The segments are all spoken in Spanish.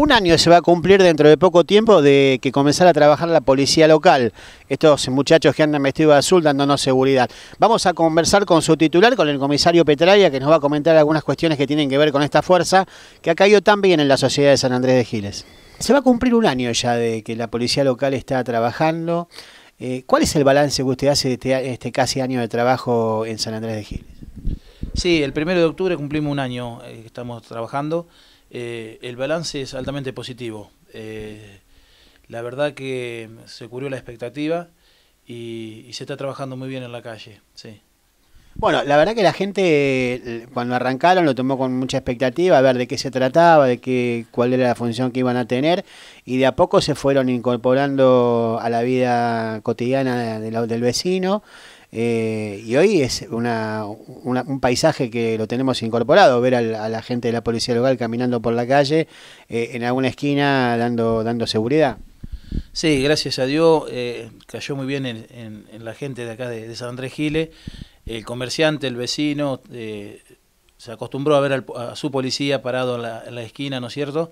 Un año se va a cumplir dentro de poco tiempo de que comenzara a trabajar la policía local, estos muchachos que andan vestidos de azul dándonos seguridad. Vamos a conversar con su titular, con el comisario Petraya, que nos va a comentar algunas cuestiones que tienen que ver con esta fuerza que ha caído tan bien en la sociedad de San Andrés de Giles. Se va a cumplir un año ya de que la policía local está trabajando. Eh, ¿Cuál es el balance que usted hace de este, este casi año de trabajo en San Andrés de Giles? Sí, el primero de octubre cumplimos un año eh, que estamos trabajando. Eh, el balance es altamente positivo. Eh, la verdad que se cubrió la expectativa y, se está trabajando muy bien en la calle. Bueno, la verdad que la gente eh, cuando arrancaron lo tomó con mucha expectativa, a ver de qué se trataba, de qué, cuál era la función que iban a tener y de a poco se fueron incorporando a la vida cotidiana del vecino. Eh, y hoy es un paisaje que lo tenemos incorporado, ver a la gente de la policía local caminando por la calle, eh, en alguna esquina dando, seguridad. Sí, gracias a Dios eh, cayó muy bien en, la gente de acá de, San Andrés Giles, el comerciante, el vecino, se acostumbró a ver a su policía parado en la, esquina, ¿no es cierto?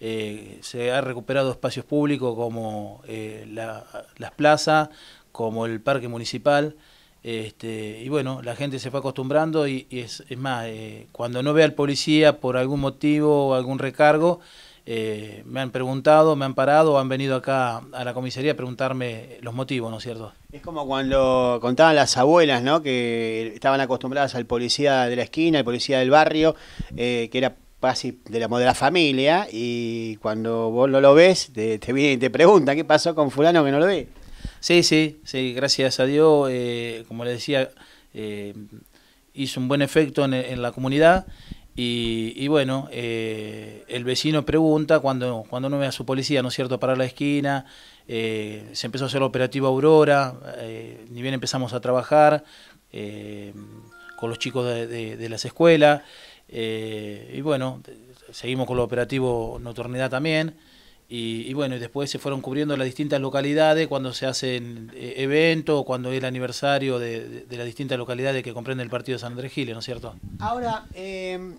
se ha recuperado espacios públicos como las plazas, como el parque municipal. Este, y bueno, la gente se fue acostumbrando y, es, más, eh, cuando no ve al policía por algún motivo o algún recargo, eh, me han preguntado, me han parado, han venido acá a la comisaría a preguntarme los motivos, ¿no es cierto? Es como cuando contaban las abuelas, ¿no? Que estaban acostumbradas al policía de la esquina, al policía del barrio, eh, que era casi de la, de familia, y cuando vos no lo ves, te, viene y te pregunta, qué pasó con fulano que no lo ve. Sí, sí, sí, gracias a Dios, eh, como le decía, eh, hizo un buen efecto en, la comunidad y, y bueno, eh, el vecino pregunta cuando, cuando no ve a su policía, ¿no es cierto?, para la esquina, se empezó a hacer el operativo Aurora, ni bien empezamos a trabajar con los chicos de, las escuelas y bueno, seguimos con el operativo nocturnidad también. Y, bueno, y después se fueron cubriendo las distintas localidades cuando se hacen eh, eventos, cuando es el aniversario de, las distintas localidades que comprende el partido de San Andrés Giles, ¿no es cierto? Ahora, em,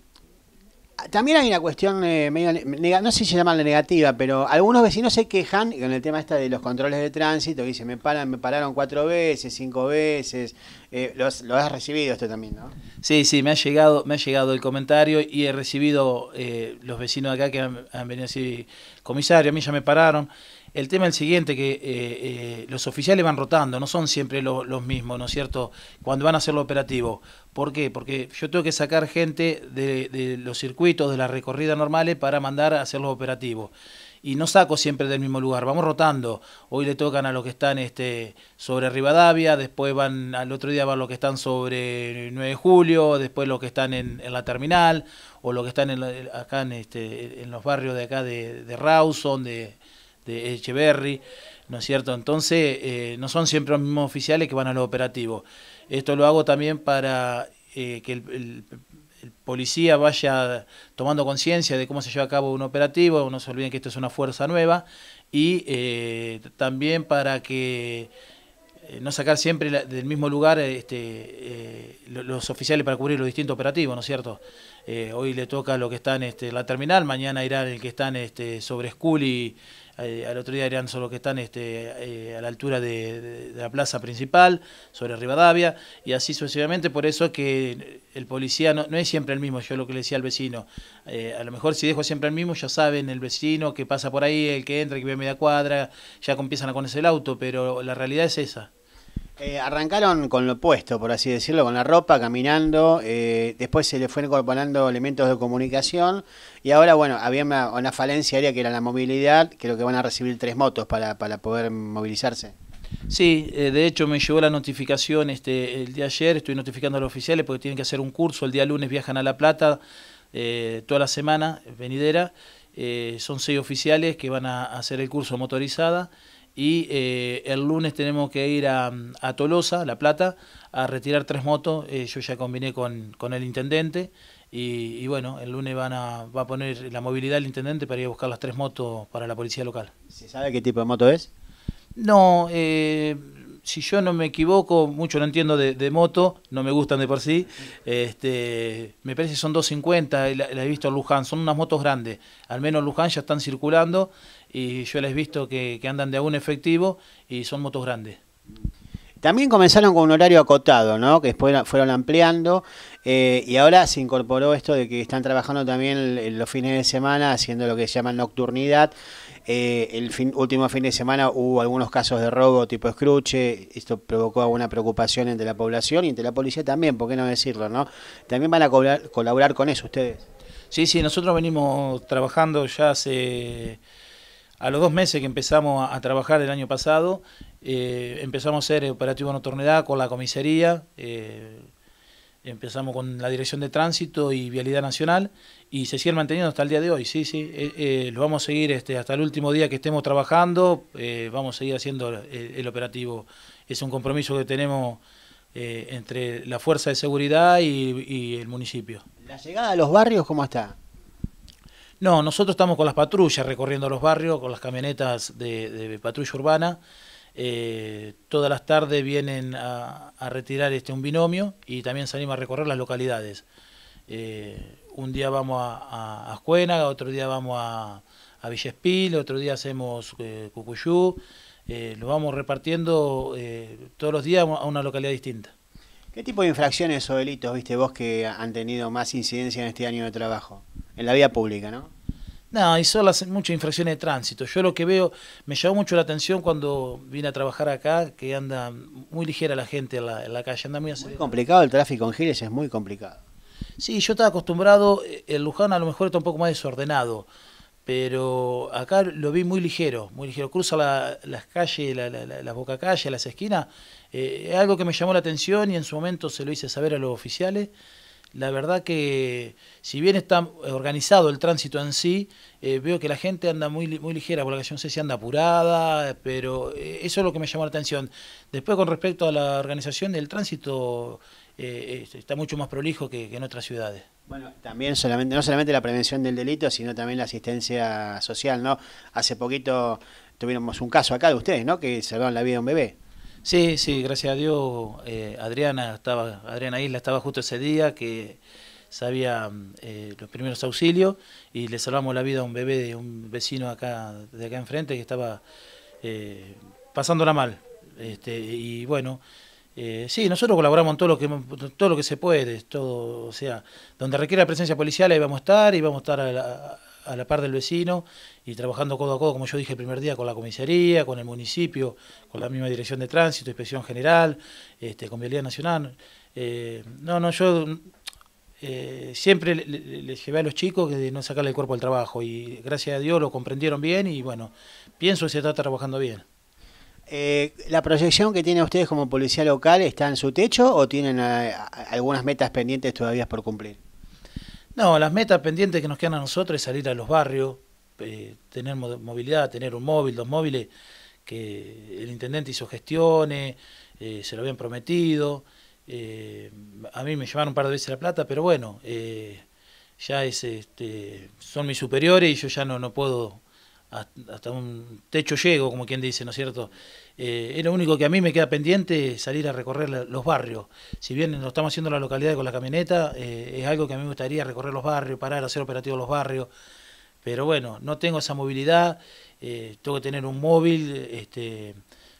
también hay una cuestión eh, medio, no sé si la negativa, pero algunos vecinos se quejan con el tema de los controles de tránsito, dicen, me paran, me pararon cuatro veces, cinco veces, eh, los, lo has recibido esto también, ¿no? Sí, sí, me ha llegado, me ha llegado el comentario y he recibido eh, los vecinos de acá que han, han venido así, comisario, a mí ya me pararon. El tema es el siguiente, que eh, eh, los oficiales van rotando, no son siempre los mismos, ¿no es cierto?, cuando van a hacer los operativos, ¿Por qué? Porque yo tengo que sacar gente de, los circuitos, de las recorridas normales, para mandar a hacer los operativos. Y no saco siempre del mismo lugar, vamos rotando. Hoy le tocan a los que están este, sobre Rivadavia, después van, al otro día van los que están sobre 9 de julio, después los que están en, en la terminal, o los que están acá en, este, en los barrios de acá de Rawson, de de Echeverry, ¿no es cierto? Entonces, eh, no son siempre los mismos oficiales que van a los operativos. Esto lo hago también para eh, que el, policía vaya tomando conciencia de cómo se lleva a cabo un operativo, no se olviden que esto es una fuerza nueva, y eh, también para que no sacar siempre del mismo lugar este, los oficiales para cubrir los distintos operativos, ¿no es cierto? hoy le toca lo que están en este, la terminal, mañana irán el que están este, sobre School eh, al otro día eran solo que están este, eh, a la altura de, la plaza principal, sobre Rivadavia, y así sucesivamente, por eso es que el policía no, es siempre el mismo, yo lo que le decía al vecino, eh, a lo mejor si dejo siempre el mismo, ya saben el vecino que pasa por ahí, el que entra, el que ve media cuadra, ya empiezan a conocer el auto, pero la realidad es esa. Eh, arrancaron con lo opuesto, por así decirlo, con la ropa, caminando, eh, después se le fueron incorporando elementos de comunicación y ahora, bueno, había una, falencia área que era la movilidad, creo que van a recibir tres motos para, para poder movilizarse. Sí, eh, de hecho me llegó la notificación este, el día ayer, estoy notificando a los oficiales porque tienen que hacer un curso, el día lunes viajan a La Plata, toda la semana venidera, son seis oficiales que van a hacer el curso motorizada y eh, el lunes tenemos que ir a, Tolosa, La Plata, a retirar tres motos. Eh, yo ya combiné con, el intendente y, bueno, el lunes van va a poner la movilidad el intendente para ir a buscar las tres motos para la policía local. ¿Se sabe qué tipo de moto es? No, eh, si yo no me equivoco, mucho no entiendo de, moto, no me gustan de por sí, este, me parece que son 250, las he visto en Luján, son unas motos grandes, al menos en Luján ya están circulando y yo las he visto que, andan de algún efectivo y son motos grandes. También comenzaron con un horario acotado, ¿no? Que después fueron ampliando eh, y ahora se incorporó esto de que están trabajando también los fines de semana haciendo lo que se llama nocturnidad eh, el último fin de semana hubo algunos casos de robo tipo escruche, esto provocó alguna preocupación entre la población y entre la policía también, ¿por qué no decirlo? no? También van a colaborar, con eso ustedes. Sí, sí, nosotros venimos trabajando ya hace... A los dos meses que empezamos a, trabajar el año pasado, eh, empezamos a hacer operativo nocturnidad con la comisaría, eh, Empezamos con la Dirección de Tránsito y Vialidad Nacional y se sigue manteniendo hasta el día de hoy. Sí, sí, eh, eh, lo vamos a seguir este, hasta el último día que estemos trabajando, eh, vamos a seguir haciendo el, operativo. Es un compromiso que tenemos entre la Fuerza de Seguridad y, el municipio. ¿La llegada a los barrios cómo está? No, nosotros estamos con las patrullas recorriendo los barrios, con las camionetas de patrulla urbana. Eh, todas las tardes vienen a, retirar este, un binomio y también se anima a recorrer las localidades. Eh, un día vamos a, a, otro día vamos a, a Villespil, otro día hacemos eh, Cucuyú, lo vamos repartiendo todos los días a una localidad distinta. ¿Qué tipo de infracciones o delitos viste vos que han tenido más incidencia en este año de trabajo? En la vía pública, ¿no? No, y son las muchas infracciones de tránsito. Yo lo que veo, me llamó mucho la atención cuando vine a trabajar acá, que anda muy ligera la gente en la, calle, anda muy acelerada. Muy complicado el tráfico en Giles, es muy complicado. Sí, yo estaba acostumbrado, el eh, Luján a lo mejor está un poco más desordenado, pero acá lo vi muy ligero, muy ligero. Cruza las calles, la, las bocacalles, las esquinas, eh, es algo que me llamó la atención y en su momento se lo hice saber a los oficiales la verdad que si bien está organizado el tránsito en sí, eh, veo que la gente anda muy, muy ligera, por la que yo no sé si anda apurada, pero eh, eso es lo que me llamó la atención. Después con respecto a la organización del tránsito, eh, está mucho más prolijo que, en otras ciudades. Bueno, también solamente, no solamente la prevención del delito, sino también la asistencia social, ¿no? Hace poquito tuvimos un caso acá de ustedes, ¿no? Que salvaron la vida de un bebé. Sí, sí, gracias a Dios, eh, Adriana estaba, Adriana Isla estaba justo ese día que sabía eh, los primeros auxilios y le salvamos la vida a un bebé de un vecino acá de acá enfrente que estaba eh, pasándola mal. Este, y bueno, eh, sí, nosotros colaboramos en todo lo que todo lo que se puede, todo, o sea, donde requiera presencia policial ahí vamos a estar y vamos a estar a la par del vecino y trabajando codo a codo, como yo dije el primer día, con la comisaría, con el municipio, con la misma dirección de tránsito, inspección general, este, con Vialidad Nacional. Eh, no, no, yo eh, siempre les llevé a los chicos que no sacarle el cuerpo al trabajo y gracias a Dios lo comprendieron bien y bueno, pienso que se está trabajando bien. Eh, ¿La proyección que tiene ustedes como policía local está en su techo o tienen algunas metas pendientes todavía por cumplir? No, las metas pendientes que nos quedan a nosotros es salir a los barrios, eh, tener movilidad, tener un móvil, dos móviles, que el intendente hizo gestiones, eh, se lo habían prometido. Eh, a mí me llevaron un par de veces la plata, pero bueno, ya es, este, son mis superiores y yo ya no, no puedo hasta un techo llego, como quien dice, ¿no es cierto? Eh, lo único que a mí me queda pendiente salir a recorrer los barrios. Si bien lo estamos haciendo la localidad con la camioneta, eh, es algo que a mí me gustaría recorrer los barrios, parar, hacer operativos los barrios. Pero bueno, no tengo esa movilidad, eh, tengo que tener un móvil este,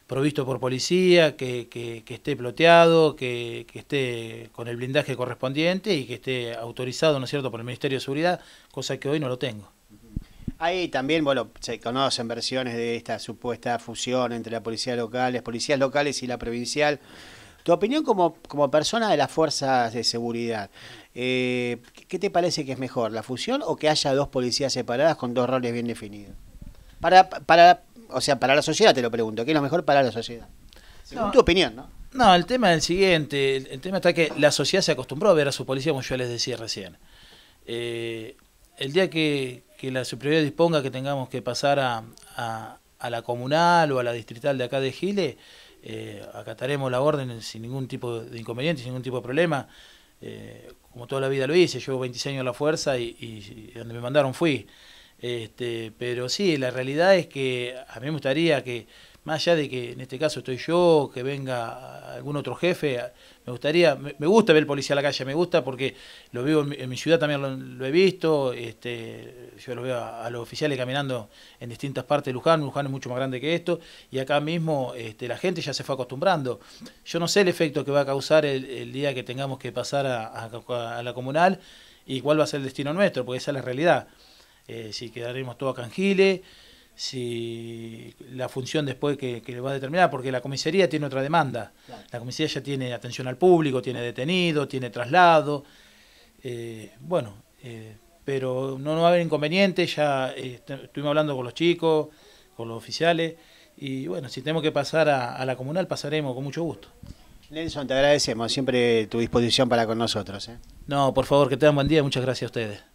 provisto por policía, que, que, esté ploteado, que, que, esté con el blindaje correspondiente y que esté autorizado, ¿no es cierto?, por el Ministerio de Seguridad, cosa que hoy no lo tengo. Ahí también, bueno, se conocen versiones de esta supuesta fusión entre la policía locales, policías locales y la provincial. Tu opinión como, como persona de las fuerzas de seguridad, eh, ¿qué te parece que es mejor, la fusión o que haya dos policías separadas con dos roles bien definidos? Para, para, o sea, para la sociedad te lo pregunto, ¿qué es lo mejor para la sociedad? tu opinión, ¿no? No, el tema es el siguiente, el, tema está que la sociedad se acostumbró a ver a su policía, como yo les decía recién. Eh, el día que, que la superioridad disponga que tengamos que pasar a, la comunal o a la distrital de acá de Gile, eh, acataremos la orden sin ningún tipo de inconveniente, sin ningún tipo de problema. Eh, como toda la vida lo hice, llevo 26 años en la fuerza y, donde me mandaron fui. Este, pero sí, la realidad es que a mí me gustaría que más allá de que en este caso estoy yo, que venga algún otro jefe, me gustaría, me, gusta ver policía a la calle, me gusta porque lo veo en mi, ciudad también lo, he visto, este, yo lo veo a, los oficiales caminando en distintas partes de Luján, Luján es mucho más grande que esto, y acá mismo este, la gente ya se fue acostumbrando. Yo no sé el efecto que va a causar el, día que tengamos que pasar a, la comunal y cuál va a ser el destino nuestro, porque esa es la realidad. Eh, si quedaremos todos en gile si la función después que, que va a determinar, porque la comisaría tiene otra demanda. La comisaría ya tiene atención al público, tiene detenido, tiene traslado. Eh, bueno, eh, pero no, nos va a haber inconveniente, ya eh, estuvimos hablando con los chicos, con los oficiales, y bueno, si tenemos que pasar a, a la comunal, pasaremos con mucho gusto. Nelson, te agradecemos siempre tu disposición para con nosotros. No, por favor, que tengan buen día, muchas gracias a ustedes.